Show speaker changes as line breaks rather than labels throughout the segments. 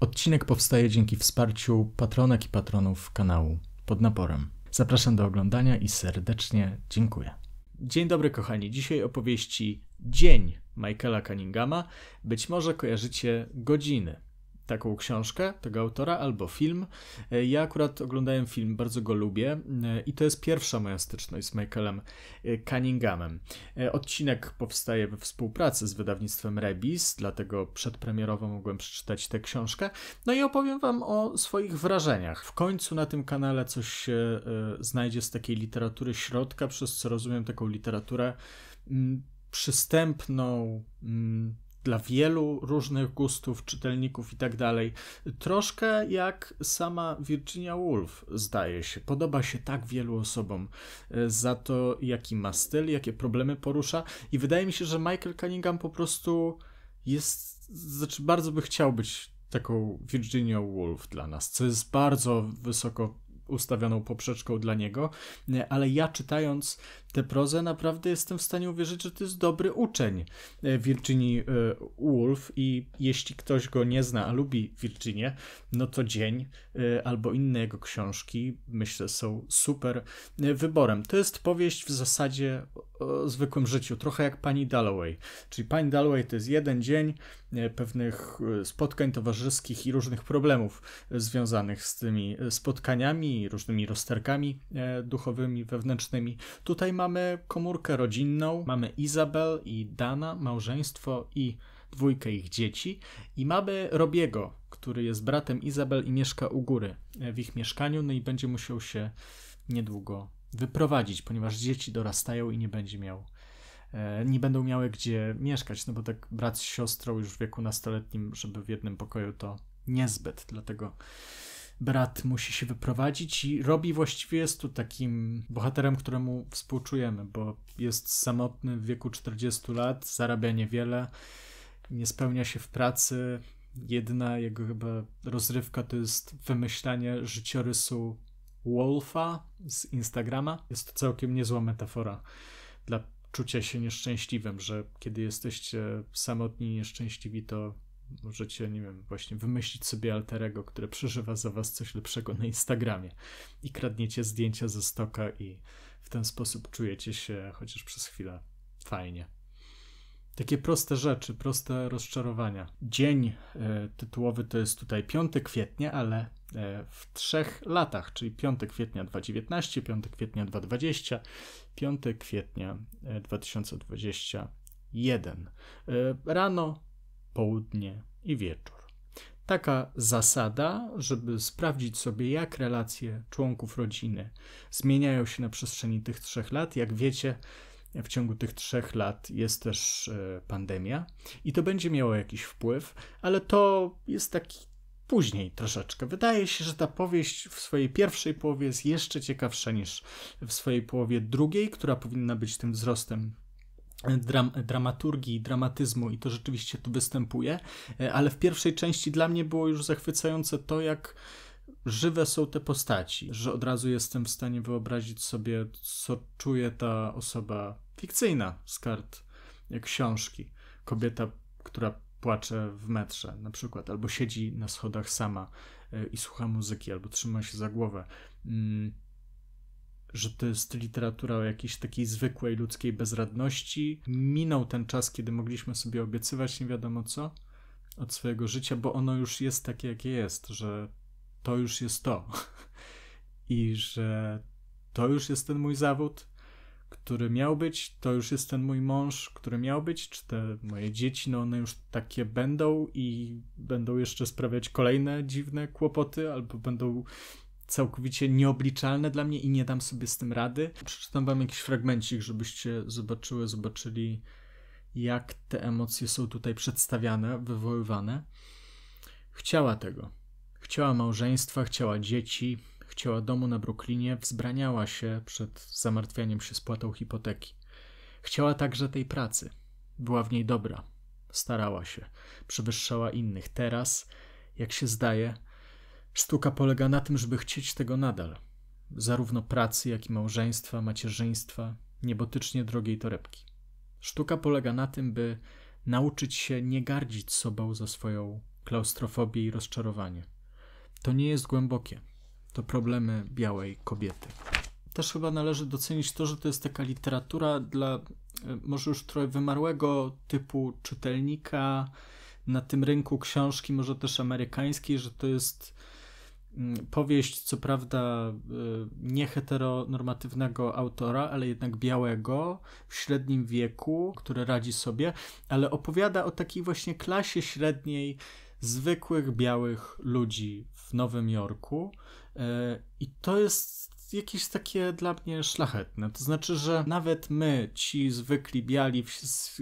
Odcinek powstaje dzięki wsparciu patronek i patronów kanału pod naporem. Zapraszam do oglądania i serdecznie dziękuję. Dzień dobry, kochani. Dzisiaj opowieści Dzień Michaela Cunninghama. Być może kojarzycie godziny taką książkę tego autora albo film. E, ja akurat oglądałem film, bardzo go lubię e, i to jest pierwsza moja styczność z Michaelem e, Cunninghamem. Odcinek powstaje we współpracy z wydawnictwem Rebis, dlatego przedpremierowo mogłem przeczytać tę książkę. No i opowiem wam o swoich wrażeniach. W końcu na tym kanale coś się znajdzie z takiej literatury środka, przez co rozumiem taką literaturę mm, przystępną mm, dla wielu różnych gustów, czytelników i tak dalej. Troszkę jak sama Virginia Woolf, zdaje się. Podoba się tak wielu osobom e, za to, jaki ma styl, jakie problemy porusza. I wydaje mi się, że Michael Cunningham po prostu jest, znaczy bardzo by chciał być taką Virginia Woolf dla nas, co jest bardzo wysoko ustawioną poprzeczką dla niego, e, ale ja czytając prozę naprawdę jestem w stanie uwierzyć, że to jest dobry uczeń e, Virginii e, Woolf i jeśli ktoś go nie zna, a lubi Virginię, no to Dzień e, albo inne jego książki myślę są super wyborem. To jest powieść w zasadzie o zwykłym życiu, trochę jak pani Dalloway. Czyli pani Dalloway to jest jeden dzień pewnych spotkań towarzyskich i różnych problemów związanych z tymi spotkaniami, różnymi rozterkami duchowymi, wewnętrznymi. Tutaj mamy komórkę rodzinną, mamy Izabel i Dana, małżeństwo i dwójkę ich dzieci i mamy Robiego, który jest bratem Izabel i mieszka u góry e, w ich mieszkaniu, no i będzie musiał się niedługo wyprowadzić, ponieważ dzieci dorastają i nie będzie miał e, nie będą miały gdzie mieszkać, no bo tak brat z siostrą już w wieku nastoletnim, żeby w jednym pokoju to niezbyt, dlatego brat musi się wyprowadzić i Robi właściwie jest tu takim bohaterem, któremu współczujemy, bo jest samotny w wieku 40 lat, zarabia niewiele, nie spełnia się w pracy. Jedna jego chyba rozrywka to jest wymyślanie życiorysu Wolfa z Instagrama. Jest to całkiem niezła metafora dla czucia się nieszczęśliwym, że kiedy jesteście samotni i nieszczęśliwi, to Możecie, nie wiem, właśnie wymyślić sobie alterego, które przeżywa za was coś lepszego na Instagramie i kradniecie zdjęcia ze stoka i w ten sposób czujecie się chociaż przez chwilę fajnie. Takie proste rzeczy, proste rozczarowania. Dzień y, tytułowy to jest tutaj 5 kwietnia, ale y, w trzech latach, czyli 5 kwietnia 2019, 5 kwietnia 2020, 5 kwietnia 2021. E, y, rano południe i wieczór. Taka zasada, żeby sprawdzić sobie, jak relacje członków rodziny zmieniają się na przestrzeni tych trzech lat. Jak wiecie, w ciągu tych trzech lat jest też e, pandemia i to będzie miało jakiś wpływ, ale to jest taki później troszeczkę. Wydaje się, że ta powieść w swojej pierwszej połowie jest jeszcze ciekawsza niż w swojej połowie drugiej, która powinna być tym wzrostem dram, dramaturgii, dramatyzmu i to rzeczywiście tu występuje, e, ale w pierwszej części dla mnie było już zachwycające to, jak żywe są te postaci, że od razu jestem w stanie wyobrazić sobie, co czuje ta osoba fikcyjna z kart e, książki. Kobieta, która płacze w metrze na przykład, albo siedzi na schodach sama e, i słucha muzyki, albo trzyma się za głowę. Mm, że to jest literatura o jakiejś takiej zwykłej ludzkiej bezradności. Minął ten czas, kiedy mogliśmy sobie obiecywać nie wiadomo co od swojego życia, bo ono już jest takie, jakie jest, że to już jest to. I że to już jest ten mój zawód, który miał być, to już jest ten mój mąż, który miał być, czy te moje dzieci, no one już takie będą i będą jeszcze sprawiać kolejne dziwne kłopoty, albo będą całkowicie nieobliczalne dla mnie i nie dam sobie z tym rady. Przeczytam wam jakiś fragmencik, żebyście zobaczyły, zobaczyli jak te emocje są tutaj przedstawiane, wywoływane. Chciała tego. Chciała małżeństwa, chciała dzieci, chciała domu na Brooklynie, wzbraniała się przed zamartwianiem się spłatą hipoteki. Chciała także tej pracy. Była w niej dobra. Starała się. Przewyższała innych. Teraz, jak się zdaje, Sztuka polega na tym, żeby chcieć tego nadal. Zarówno pracy, jak i małżeństwa, macierzyństwa, niebotycznie drogiej torebki. Sztuka polega na tym, by nauczyć się nie gardzić sobą za swoją klaustrofobię i rozczarowanie. To nie jest głębokie. To problemy białej kobiety. Też chyba należy docenić to, że to jest taka literatura dla e, może już trochę wymarłego typu czytelnika na tym rynku książki, może też amerykańskiej, że to jest Mm, powieść, co prawda y, nie heteronormatywnego autora, ale jednak białego, w średnim wieku, który radzi sobie, ale opowiada o takiej właśnie klasie średniej, zwykłych białych ludzi w Nowym Jorku. Y, I to jest jakieś takie dla mnie szlachetne. To znaczy, że nawet my, ci zwykli biali z,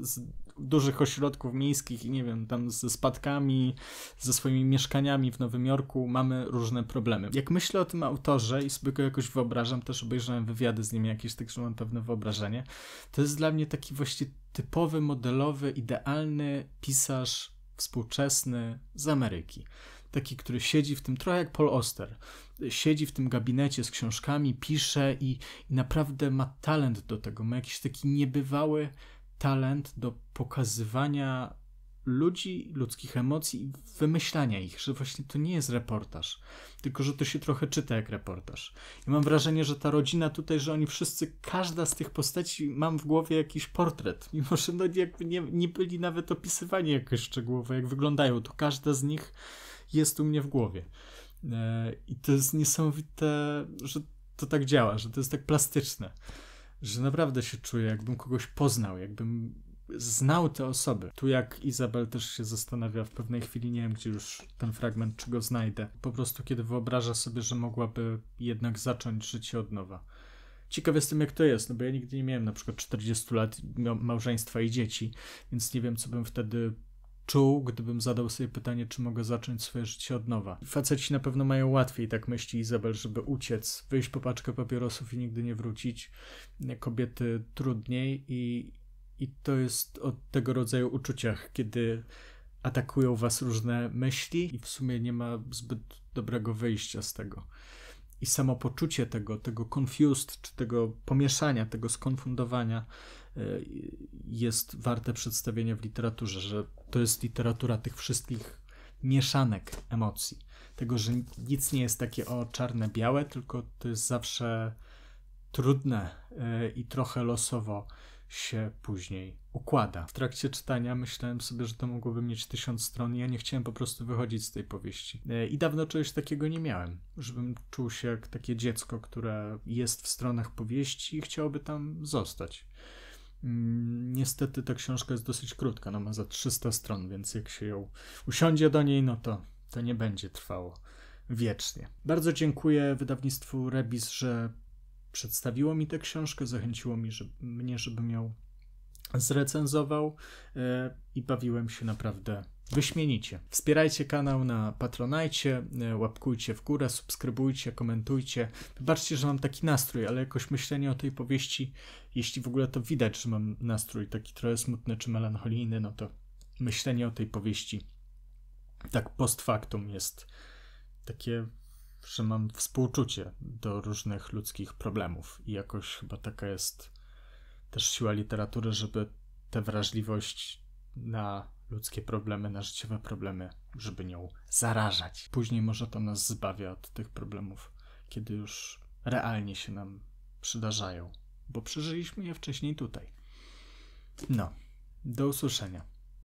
z dużych ośrodków miejskich i nie wiem, tam ze spadkami, ze swoimi mieszkaniami w Nowym Jorku mamy różne problemy. Jak myślę o tym autorze i sobie go jakoś wyobrażam, też obejrzałem wywiady z nim jakieś, tak, że mam pewne wyobrażenie, to jest dla mnie taki właśnie typowy, modelowy, idealny pisarz współczesny z Ameryki. Taki, który siedzi w tym, trochę jak Paul Oster, siedzi w tym gabinecie z książkami, pisze i, i naprawdę ma talent do tego, ma jakiś taki niebywały talent do pokazywania ludzi, ludzkich emocji i wymyślania ich, że właśnie to nie jest reportaż, tylko że to się trochę czyta jak reportaż. I mam wrażenie, że ta rodzina tutaj, że oni wszyscy, każda z tych postaci, mam w głowie jakiś portret, mimo że no jakby nie, nie byli nawet opisywani jakoś szczegółowo, jak wyglądają, to każda z nich jest u mnie w głowie. E, I to jest niesamowite, że to tak działa, że to jest tak plastyczne że naprawdę się czuję, jakbym kogoś poznał, jakbym znał te osoby. Tu jak Izabel też się zastanawia w pewnej chwili, nie wiem gdzie już ten fragment, czy go znajdę. Po prostu kiedy wyobraża sobie, że mogłaby jednak zacząć życie od nowa. Ciekaw jestem jak to jest, no bo ja nigdy nie miałem na przykład 40 lat małżeństwa i dzieci, więc nie wiem co bym wtedy czuł, gdybym zadał sobie pytanie, czy mogę zacząć swoje życie od nowa. Faceci na pewno mają łatwiej, tak myśli Izabel, żeby uciec, wyjść po paczkę papierosów i nigdy nie wrócić. Kobiety trudniej i, i to jest o tego rodzaju uczuciach, kiedy atakują was różne myśli i w sumie nie ma zbyt dobrego wyjścia z tego. I samo poczucie tego, tego confused, czy tego pomieszania, tego skonfundowania E, jest warte przedstawienia w literaturze, że to jest literatura tych wszystkich mieszanek emocji. Tego, że nic nie jest takie o czarne-białe, tylko to jest zawsze trudne e, i trochę losowo się później układa. W trakcie czytania myślałem sobie, że to mogłoby mieć tysiąc stron i ja nie chciałem po prostu wychodzić z tej powieści. E, I dawno czegoś takiego nie miałem, żebym czuł się jak takie dziecko, które jest w stronach powieści i chciałoby tam zostać. Mm, niestety ta książka jest dosyć krótka, ona no ma za 300 stron, więc jak się ją usiądzie do niej, no to, to nie będzie trwało wiecznie. Bardzo dziękuję wydawnictwu Rebis, że przedstawiło mi tę książkę, zachęciło mi, że, mnie, żebym ją zrecenzował e, i bawiłem się naprawdę Wyśmienicie. Wspierajcie kanał na Patronajcie, e, łapkujcie w górę, subskrybujcie, komentujcie. Wybaczcie, że mam taki nastrój, ale jakoś myślenie o tej powieści, jeśli w ogóle to widać, że mam nastrój taki trochę smutny czy melancholijny, no to myślenie o tej powieści tak post factum jest takie, że mam współczucie do różnych ludzkich problemów i jakoś chyba taka jest też siła literatury, żeby tę wrażliwość na ludzkie problemy na życiowe problemy, żeby nią zarażać. Później może to nas zbawia od tych problemów, kiedy już realnie się nam przydarzają, bo przeżyliśmy je wcześniej tutaj. No, do usłyszenia.